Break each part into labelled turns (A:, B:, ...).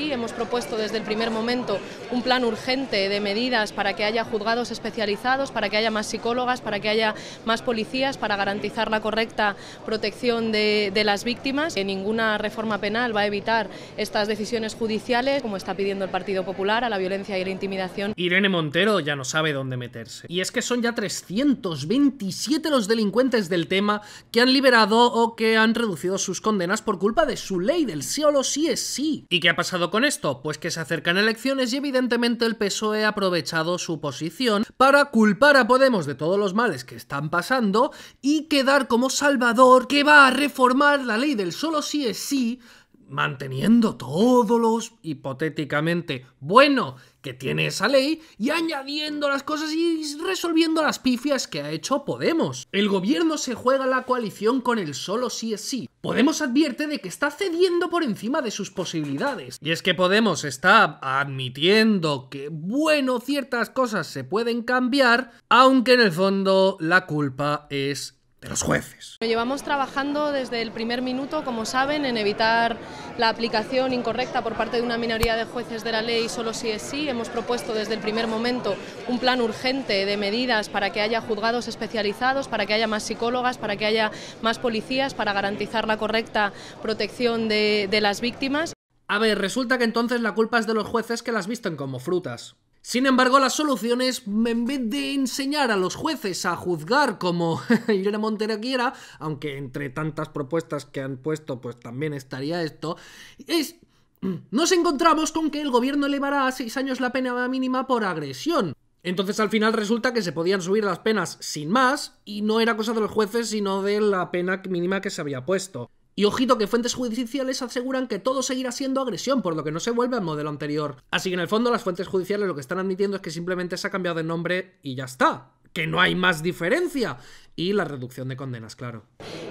A: Hemos propuesto desde el primer momento un plan urgente de medidas para que haya juzgados especializados, para que haya más psicólogas, para que haya más policías, para garantizar la correcta protección de, las víctimas. Que ninguna reforma penal va a evitar estas decisiones judiciales, como está pidiendo el Partido Popular, a la violencia y la intimidación.
B: Irene Montero ya no sabe dónde meterse. Y es que son ya 327 los delincuentes del tema que han liberado o que han reducido sus condenas por culpa de su ley del sí o lo sí es sí. ¿Y qué ha pasado? con esto? Pues que se acercan elecciones y evidentemente el PSOE ha aprovechado su posición para culpar a Podemos de todos los males que están pasando y quedar como salvador que va a reformar la ley del solo sí es sí manteniendo todos los hipotéticamente bueno que tiene esa ley y añadiendo las cosas y resolviendo las pifias que ha hecho Podemos. El gobierno se juega la coalición con el solo sí es sí. Podemos advierte de que está cediendo por encima de sus posibilidades. Y es que Podemos está admitiendo que, bueno, ciertas cosas se pueden cambiar, aunque en el fondo la culpa es de los jueces.
A: Llevamos trabajando desde el primer minuto, como saben, en evitar la aplicación incorrecta por parte de una minoría de jueces de la ley solo si es sí. Hemos propuesto desde el primer momento un plan urgente de medidas para que haya juzgados especializados, para que haya más psicólogas, para que haya más policías, para garantizar la correcta protección de, de las víctimas.
B: A ver, resulta que entonces la culpa es de los jueces que las visten como frutas. Sin embargo, las soluciones, en vez de enseñar a los jueces a juzgar como Irene Montero quiera, aunque entre tantas propuestas que han puesto, pues también estaría esto, es nos encontramos con que el gobierno elevará a seis años la pena mínima por agresión. Entonces al final resulta que se podían subir las penas sin más y no era cosa de los jueces sino de la pena mínima que se había puesto. Y ojito que fuentes judiciales aseguran que todo seguirá siendo agresión, por lo que no se vuelve al modelo anterior. Así que en el fondo las fuentes judiciales lo que están admitiendo es que simplemente se ha cambiado de nombre y ya está. Que no hay más diferencia y la reducción de condenas, claro.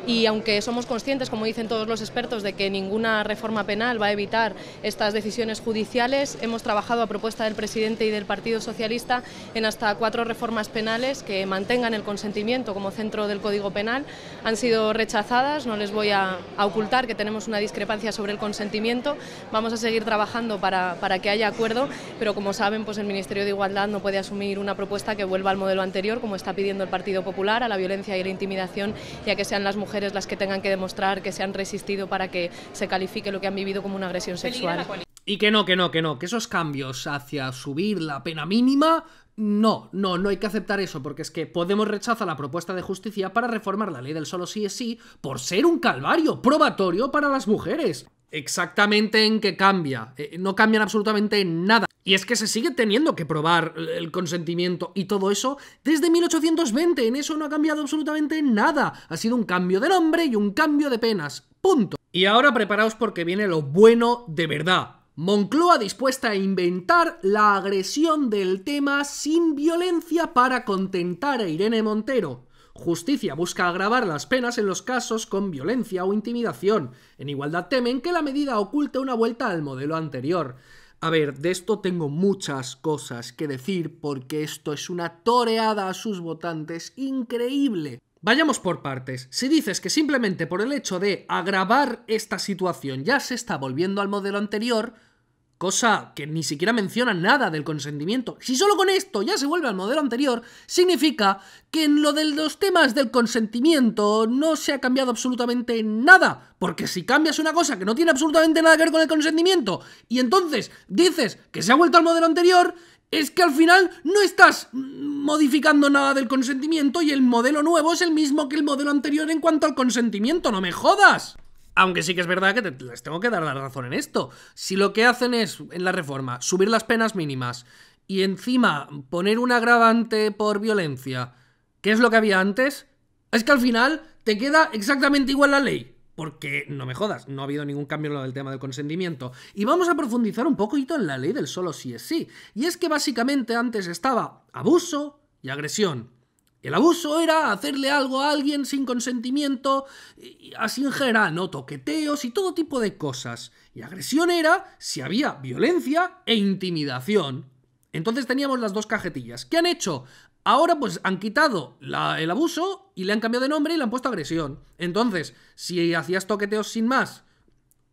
A: Y aunque somos conscientes, como dicen todos los expertos, de que ninguna reforma penal va a evitar estas decisiones judiciales, hemos trabajado a propuesta del presidente y del Partido Socialista en hasta cuatro reformas penales que mantengan el consentimiento como centro del Código Penal. Han sido rechazadas, no les voy a, ocultar que tenemos una discrepancia sobre el consentimiento. Vamos a seguir trabajando para, para que haya acuerdo, pero como saben, pues el Ministerio de Igualdad no puede asumir una propuesta que vuelva al modelo anterior, como está pidiendo el Partido Popular, a la violencia y la intimidación ya que sean las mujeres las que tengan que demostrar que se han resistido para que se califique lo que han vivido como una agresión sexual.
B: Y que no, que no, que no, que esos cambios hacia subir la pena mínima no, no, no hay que aceptar eso, porque es que Podemos rechaza la propuesta de justicia para reformar la ley del solo sí es sí por ser un calvario probatorio para las mujeres exactamente en qué cambia. Eh, no cambian absolutamente nada. Y es que se sigue teniendo que probar el consentimiento y todo eso desde 1820. En eso no ha cambiado absolutamente nada. Ha sido un cambio de nombre y un cambio de penas. Punto. Y ahora preparaos porque viene lo bueno de verdad. Moncloa dispuesta a inventar la agresión del tema sin violencia para contentar a Irene Montero. Justicia busca agravar las penas en los casos con violencia o intimidación. En igualdad temen que la medida oculte una vuelta al modelo anterior. A ver, de esto tengo muchas cosas que decir porque esto es una toreada a sus votantes increíble. Vayamos por partes. Si dices que simplemente por el hecho de agravar esta situación ya se está volviendo al modelo anterior, cosa que ni siquiera menciona nada del consentimiento, si solo con esto ya se vuelve al modelo anterior, significa que en lo de los temas del consentimiento no se ha cambiado absolutamente nada, porque si cambias una cosa que no tiene absolutamente nada que ver con el consentimiento y entonces dices que se ha vuelto al modelo anterior, es que al final no estás modificando nada del consentimiento y el modelo nuevo es el mismo que el modelo anterior en cuanto al consentimiento, no me jodas. Aunque sí que es verdad que les tengo que dar la razón en esto. Si lo que hacen es, en la reforma, subir las penas mínimas y encima poner un agravante por violencia, que es lo que había antes, es que al final te queda exactamente igual la ley. Porque, no me jodas, no ha habido ningún cambio en lo del tema del consentimiento. Y vamos a profundizar un poquito en la ley del solo sí es sí. Y es que básicamente antes estaba abuso y agresión. El abuso era hacerle algo a alguien sin consentimiento, así en general, ¿no? Toqueteos y todo tipo de cosas. Y agresión era si había violencia e intimidación. Entonces teníamos las dos cajetillas. ¿Qué han hecho? Ahora pues han quitado el abuso y le han cambiado de nombre y le han puesto agresión. Entonces, si hacías toqueteos sin más,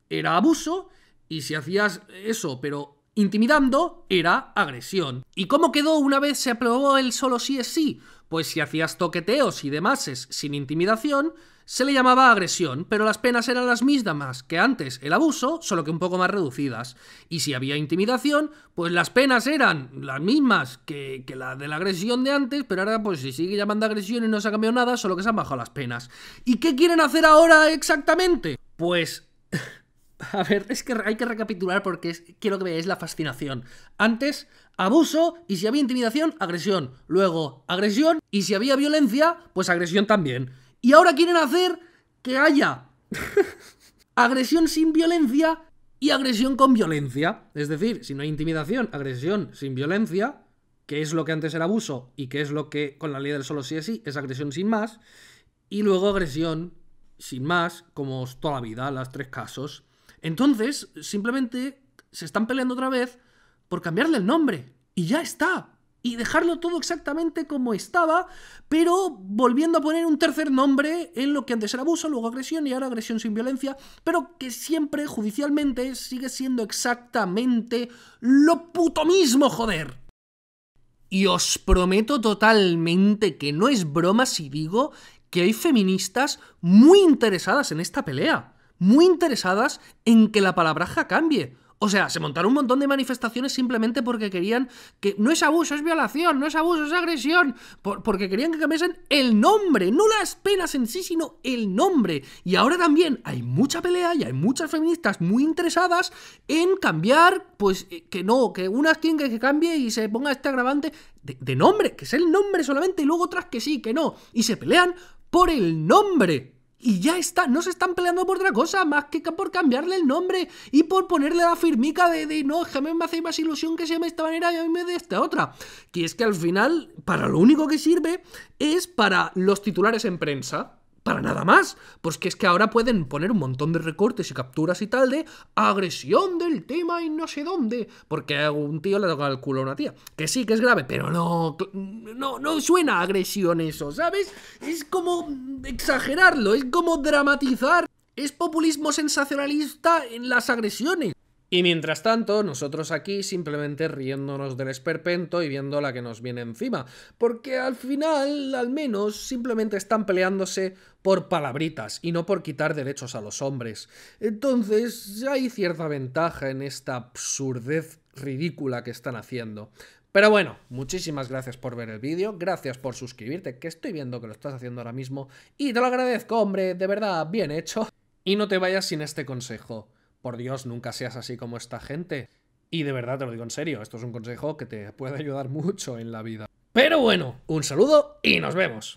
B: era abuso. Y si hacías eso, pero Intimidando era agresión. ¿Y cómo quedó una vez se aprobó el solo sí es sí? Pues si hacías toqueteos y demás sin intimidación, se le llamaba agresión, pero las penas eran las mismas que antes el abuso, solo que un poco más reducidas. Y si había intimidación, pues las penas eran las mismas que, que la de la agresión de antes, pero ahora pues si sigue llamando agresión y no se ha cambiado nada, solo que se han bajado las penas. ¿Y qué quieren hacer ahora exactamente? Pues... A ver, es que hay que recapitular porque quiero que veáis la fascinación. Antes, abuso y si había intimidación, agresión. Luego, agresión y si había violencia, pues agresión también. Y ahora quieren hacer que haya agresión sin violencia y agresión con violencia. Es decir, si no hay intimidación, agresión sin violencia, que es lo que antes era abuso y que es lo que con la ley del solo sí es sí, es agresión sin más. Y luego agresión sin más, como toda la vida, las tres casos. Entonces, simplemente se están peleando otra vez por cambiarle el nombre. Y ya está. Y dejarlo todo exactamente como estaba, pero volviendo a poner un tercer nombre en lo que antes era abuso, luego agresión y ahora agresión sin violencia, pero que siempre judicialmente sigue siendo exactamente lo puto mismo, joder. Y os prometo totalmente que no es broma si digo que hay feministas muy interesadas en esta pelea muy interesadas en que la palabraja cambie. O sea, se montaron un montón de manifestaciones simplemente porque querían que no es abuso, es violación, no es abuso, es agresión, porque querían que cambiasen el nombre, no las penas en sí, sino el nombre. Y ahora también hay mucha pelea y hay muchas feministas muy interesadas en cambiar, pues eh, que no, que unas quieren que, cambie y se ponga este agravante de, de nombre, que es el nombre solamente, y luego otras que sí, que no, y se pelean por el nombre. Y ya está, no se están peleando por otra cosa, más que por cambiarle el nombre y por ponerle la firmica de, no, jamás me hace más ilusión que se llame esta manera y a mí me de esta otra. Que es que al final, para lo único que sirve es para los titulares en prensa para nada más. porque pues es que ahora pueden poner un montón de recortes y capturas y tal de agresión del tema y no sé dónde. Porque un tío le toca el culo a una tía. Que sí, que es grave, pero no, no, no suena agresión eso, ¿sabes? Es como exagerarlo, es como dramatizar. Es populismo sensacionalista en las agresiones. Y mientras tanto, nosotros aquí simplemente riéndonos del esperpento y viendo la que nos viene encima, porque al final, al menos, simplemente están peleándose por palabritas y no por quitar derechos a los hombres. Entonces, hay cierta ventaja en esta absurdez ridícula que están haciendo. Pero bueno, muchísimas gracias por ver el vídeo, gracias por suscribirte, que estoy viendo que lo estás haciendo ahora mismo, y te lo agradezco, hombre, de verdad, bien hecho. Y no te vayas sin este consejo por Dios, nunca seas así como esta gente. Y de verdad te lo digo en serio, esto es un consejo que te puede ayudar mucho en la vida. Pero bueno, un saludo y nos vemos.